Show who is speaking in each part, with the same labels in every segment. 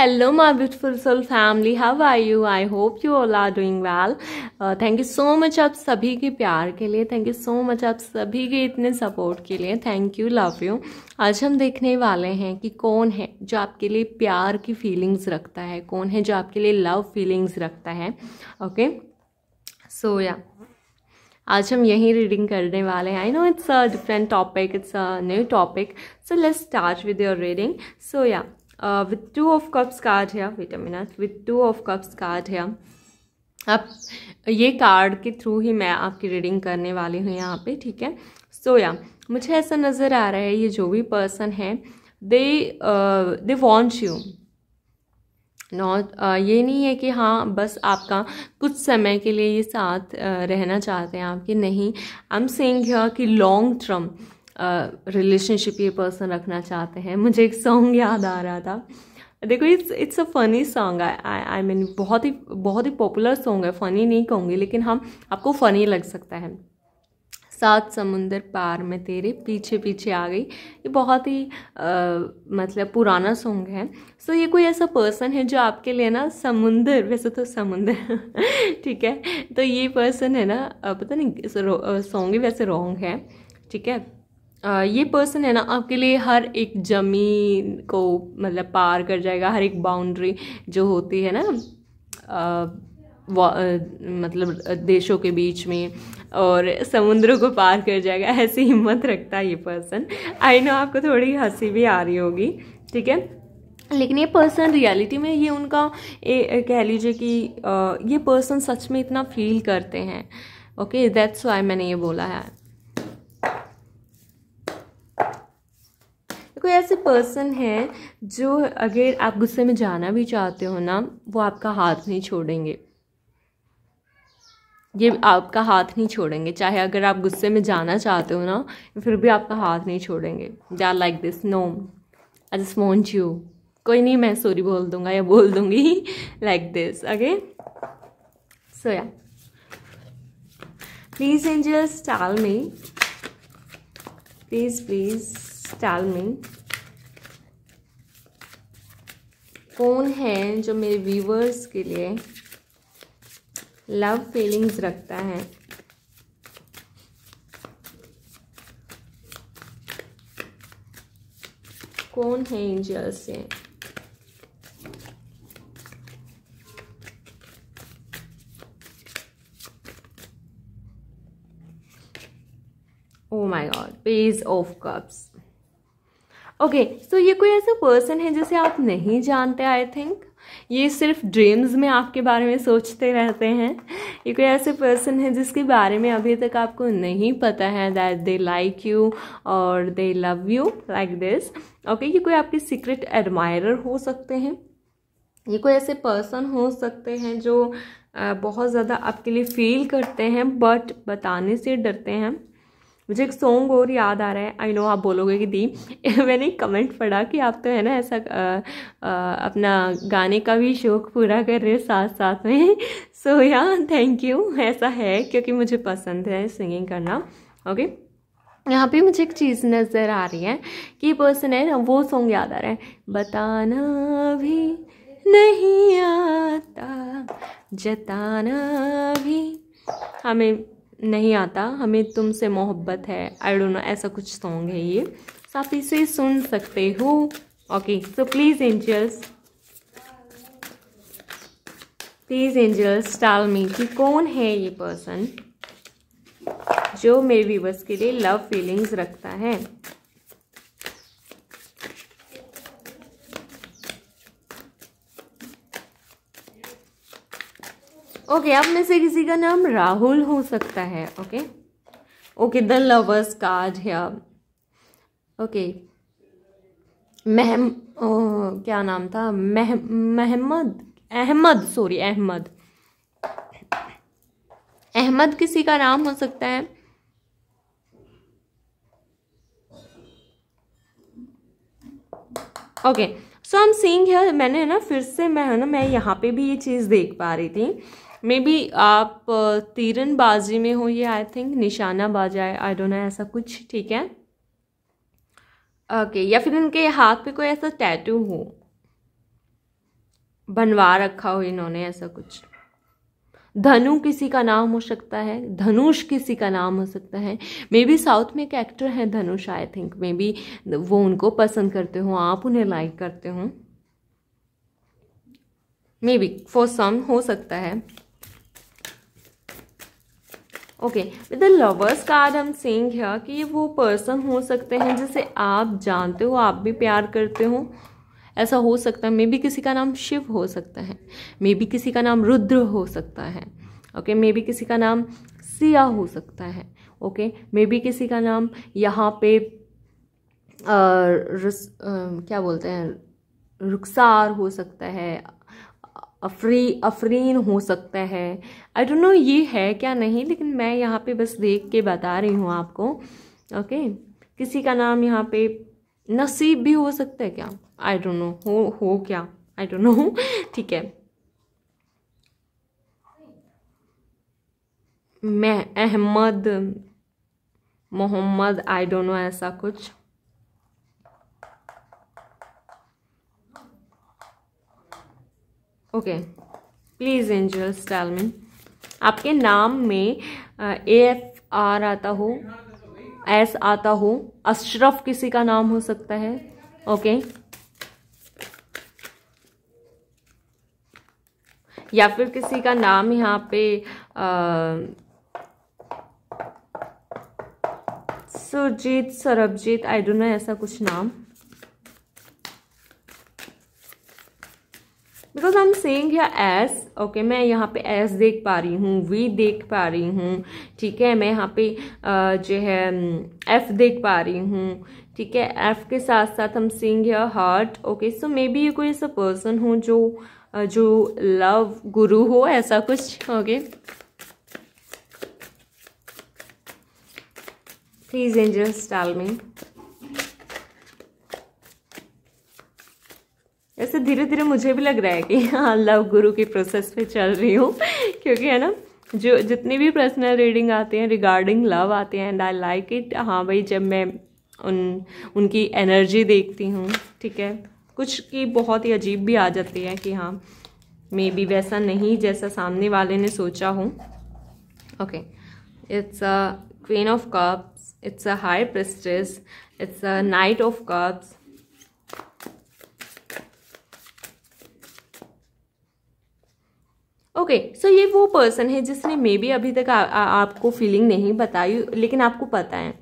Speaker 1: Hello my beautiful soul family how are you I hope you all are doing well thank you so much आप सभी के प्यार के लिए thank you so much आप सभी के इतने सपोर्ट के लिए थैंक यू लव यू आज हम देखने वाले हैं कि कौन है जो आपके लिए प्यार की फीलिंग्स रखता है कौन है जो आपके लिए लव फीलिंग्स रखता है ओके सो या आज हम यही रीडिंग करने वाले हैं I know it's a different topic it's a new topic so let's start with your reading so yeah with two of cups card है vitamin with two of cups card है अब ये कार्ड के through ही मैं आपकी reading करने वाली हूँ यहाँ पे ठीक है सो या मुझे ऐसा नज़र आ रहा है ये जो भी पर्सन है they they want you not ये नहीं है कि हाँ बस आपका कुछ समय के लिए ये साथ uh, रहना चाहते हैं आपके नहीं आई एम सेंग कि लॉन्ग टर्म रिलेशनशिप ये पर्सन रखना चाहते हैं मुझे एक सॉन्ग याद आ रहा था देखो it's it's a funny song I I mean बहुत ही बहुत ही पॉपुलर सॉन्ग है फ़नी नहीं कहूँगी लेकिन हम हाँ, आपको फ़नी लग सकता है सात समुंदर पार में तेरे पीछे पीछे आ गई ये बहुत ही आ, मतलब पुराना सॉन्ग है सो ये कोई ऐसा पर्सन है जो आपके लिए ना समुंदर वैसे तो समुंदर ठीक है तो ये पर्सन है ना पता नहीं सॉन्ग ही वैसे रॉन्ग है ठीक है ये पर्सन है ना आपके लिए हर एक जमीन को मतलब पार कर जाएगा हर एक बाउंड्री जो होती है ना आ, मतलब देशों के बीच में और समुद्रों को पार कर जाएगा ऐसी हिम्मत रखता है ये पर्सन आई नो आपको थोड़ी हंसी भी आ रही होगी ठीक है लेकिन ये पर्सन रियलिटी में ये उनका ए, कह लीजिए कि आ, ये पर्सन सच में इतना फील करते हैं ओके दैट्स वाई मैंने ये बोला है कोई ऐसे पर्सन है जो अगर आप गुस्से में जाना भी चाहते हो ना वो आपका हाथ नहीं छोड़ेंगे ये आपका हाथ नहीं छोड़ेंगे चाहे अगर आप गुस्से में जाना चाहते हो ना फिर भी आपका हाथ नहीं छोड़ेंगे they are like this no I just want you कोई नहीं मैं सॉरी बोल दूंगा या बोल दूंगी लाइक दिस ओके सो या please angels tell me please please डाल में कौन है जो मेरे व्यूवर्स के लिए लव फीलिंग्स रखता है कौन है एंजल से oh my god page of cups okay so ये कोई ऐसा पर्सन है जिसे आप नहीं जानते आई थिंक ये सिर्फ ड्रीम्स में आपके बारे में सोचते रहते हैं ये कोई ऐसे पर्सन है जिसके बारे में अभी तक आपको नहीं पता है दैट दे लाइक यू और they love you like this okay ये कोई आपके सीक्रेट एडमायरर हो सकते हैं ये कोई ऐसे पर्सन हो सकते हैं जो बहुत ज़्यादा आपके लिए फील करते हैं बट बताने से डरते हैं मुझे एक सॉन्ग और याद आ रहा है आई नो आप बोलोगे कि दी मैंने एक कमेंट पढ़ा कि आप तो है ना ऐसा आ, आ, अपना गाने का भी शौक़ पूरा कर रहे हो साथ साथ में सो या थैंक यू ऐसा है क्योंकि मुझे पसंद है सिंगिंग करना ओके okay? यहाँ पे मुझे एक चीज़ नज़र आ रही है कि पर्सन है ना वो सॉन्ग याद आ रहा है बताना भी नहीं आता जताना भी हमें नहीं आता हमें तुमसे मोहब्बत है आई डोंट नो ऐसा कुछ सॉन्ग है ये सो आप इसे सुन सकते हो okay so please angels please angels tell me कि कौन है ये पर्सन जो मेरे व्यूवर्स के लिए लव फीलिंग्स रखता है ओके आप में से किसी का नाम राहुल हो सकता है okay okay the lovers card है ओके महम क्या नाम था महमद अहमद सॉरी अहमद अहमद किसी का नाम हो सकता है ओके सो एम सीइंग है मैंने ना फिर से मैं है ना मैं यहाँ पे भी ये चीज़ देख पा रही थी मे बी आप uh, तीरनबाजी में हो ये आई थिंक निशाना बाजा है आई डोंट नो ऐसा कुछ ठीक है ओके okay, या फिर इनके हाथ पे कोई ऐसा टैटू हो बनवा रखा हो इन्होंने ऐसा कुछ धनु किसी का नाम हो सकता है धनुष किसी का नाम हो सकता है मे बी साउथ में एक एक्टर है धनुष आई थिंक मे बी वो उनको पसंद करते हो आप उन्हें लाइक करते हो मे बी फॉर सम हो सकता है okay with the lovers card हम सेइंग है कि ये वो पर्सन हो सकते हैं जिसे आप जानते हो आप भी प्यार करते हो ऐसा हो सकता है मे बी किसी का नाम शिव हो सकता है मे बी किसी का नाम रुद्र हो सकता है ओके मे बी किसी का नाम सिया हो सकता है ओके मे बी किसी का नाम यहाँ पे आ, रस, आ, क्या बोलते हैं रुखसार हो सकता है अफरी अफरीन हो सकता है आई डोंट नो ये है क्या नहीं लेकिन मैं यहाँ पे बस देख के बता रही हूँ आपको ओके किसी का नाम यहाँ पे नसीब भी हो सकता है क्या आई डोंट नो हो हो क्या आई डोंट नो ठीक है मैं Ahmed Mohammed I don't know ऐसा कुछ ओके प्लीज़ एंजल स्टालमिन आपके नाम में ए एफ आर आता हो एस आता हो अशरफ किसी का नाम हो सकता है ओके या फिर किसी का नाम यहाँ पे Surjeet Sarabjeet I don't know ऐसा कुछ नाम I am saying yes okay मैं यहाँ पे एस देख पा रही हूँ वी देख पा रही हूँ ठीक है मैं यहाँ पे जो है एफ mm, देख पा रही हूँ ठीक है एफ के साथ साथ हम saying yeah heart okay so maybe ये कोई ऐसा पर्सन हो जो जो लव गुरु हो ऐसा कुछ okay please angels tell me तो धीरे धीरे मुझे भी लग रहा है कि हाँ लव गुरु की प्रोसेस पे चल रही हूँ क्योंकि है ना जो जितनी भी पर्सनल रीडिंग आते हैं रिगार्डिंग लव आते हैं एंड आई लाइक इट हाँ भाई जब मैं उन उनकी एनर्जी देखती हूँ ठीक है कुछ की बहुत ही अजीब भी आ जाती है कि हाँ मे बी वैसा नहीं जैसा सामने वाले ने सोचा हो okay it's a queen of cups it's a high priestess it's a knight of cups okay so ये वो पर्सन है जिसने मे बी अभी तक आ, आ, आपको फीलिंग नहीं बताई लेकिन आपको पता है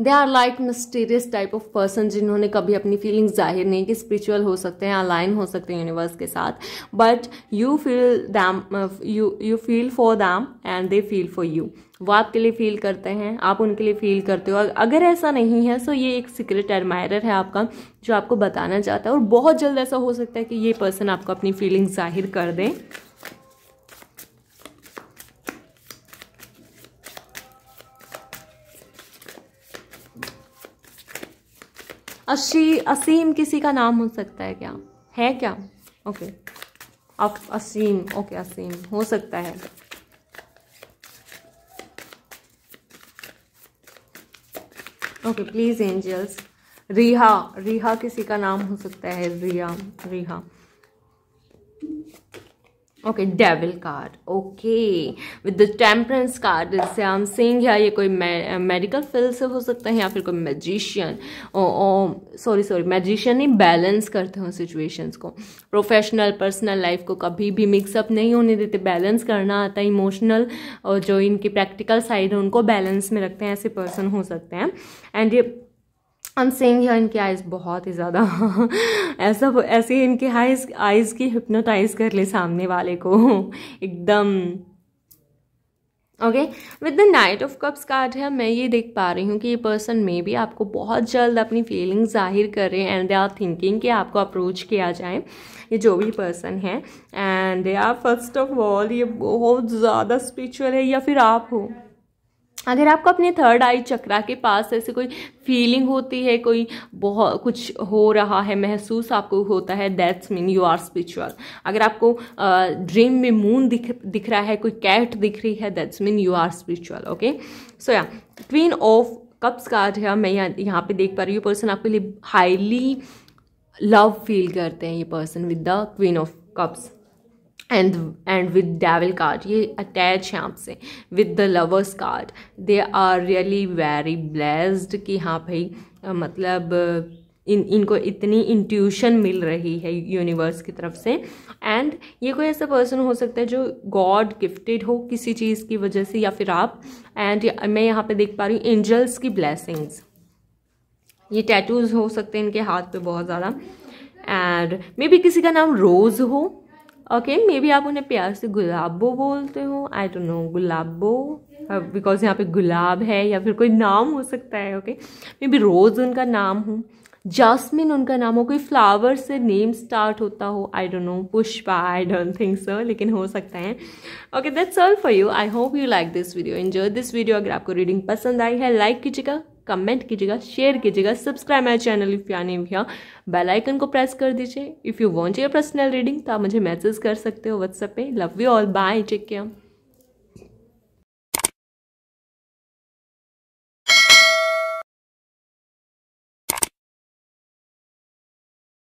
Speaker 1: they are like mysterious type of person जिन्होंने कभी अपनी फीलिंग्स जाहिर नहीं कि स्पिरिचुअल हो सकते हैं अलाइन हो सकते हैं यूनिवर्स के साथ but you feel them you you feel for them and they feel for you वो आपके लिए फील करते हैं आप उनके लिए फील करते हो अगर ऐसा नहीं है सो ये एक सीक्रेट एडमायर है आपका जो आपको बताना चाहता है और बहुत जल्द ऐसा हो सकता है कि ये पर्सन आपको अपनी फीलिंग्स जाहिर कर दें अशी असीम किसी का नाम हो सकता है क्या है क्या ओके अफ असीम ओके असीम हो सकता है ओके प्लीज एंजल्स रिहा रिहा किसी का नाम हो सकता है Riya Riha okay devil card okay with the temperance card जैसे हम सिंह या ये कोई मेडिकल फील्ड uh, से हो सकता है या फिर कोई मैजिशियन सॉरी सॉरी मैजिशियन ही बैलेंस करते हो सिचुएशंस को प्रोफेशनल पर्सनल लाइफ को कभी भी मिक्सअप नहीं होने देते बैलेंस करना आता है इमोशनल और जो इनकी प्रैक्टिकल साइड है उनको बैलेंस में रखते हैं ऐसे पर्सन हो सकते हैं एंड ये हम एम सेइंग इनकी इनके आइज़ बहुत ही ज़्यादा ऐसा ऐसे इनके आइज आइज़ की हिप्नोटाइज कर ले सामने वाले को एकदम okay with the knight of cups card है मैं ये देख पा रही हूँ कि ये पर्सन मे भी आपको बहुत जल्द अपनी फीलिंग्स जाहिर कर रहे हैं एंड दे आर थिंकिंग कि आपको अप्रोच किया जाए ये जो भी पर्सन है and they are first of all ये बहुत ज़्यादा स्पिरिचुअल है या फिर आप हो अगर आपको अपने थर्ड आई चक्रा के पास ऐसे कोई फीलिंग होती है कोई बहुत कुछ हो रहा है महसूस आपको होता है that's mean you are spiritual अगर आपको ड्रीम में मून दिख दिख रहा है कोई कैट दिख रही है that's mean you are spiritual okay so yeah queen of cups का जो है मैं यहाँ यहाँ पे देख पा रही हूँ पर्सन आपके लिए हाईली लव फील करते हैं ये person with the queen of cups and and with devil card ये अटैच हैं आपसे with the lovers card they are really very blessed कि हाँ भाई मतलब इन इनको इतनी इंट्यूशन मिल रही है यूनिवर्स की तरफ से एंड ये कोई ऐसा पर्सन हो सकता है जो गॉड गिफ्टेड हो किसी चीज़ की वजह से या फिर आप एंड मैं यहाँ पे देख पा रही हूँ एंजल्स की ब्लेसिंग्स ये टैटूज हो सकते हैं इनके हाथ पे बहुत ज़्यादा एंड मे बी किसी का नाम रोज़ हो ओके मे बी आप उन्हें प्यार से गुलाबो बोलते हो I don't know Gulabo because यहाँ पे गुलाब है या फिर कोई नाम हो सकता है ओके मे बी रोज़ उनका नाम हो जासमिन उनका नाम हो कोई फ्लावर से नेम स्टार्ट होता हो I don't know Pushpa I don't think so लेकिन हो सकता है okay that's all for you I hope you like this video enjoy this video अगर आपको रीडिंग पसंद आई है लाइक कीजिएगा कमेंट कीजिएगा शेयर कीजिएगा सब्सक्राइब माई चैनल इफ यानी भैया बेल आइकन को प्रेस कर दीजिए if you want your personal reading तो आप मुझे मैसेज कर सकते हो व्हाट्सएप पे love you all bye take care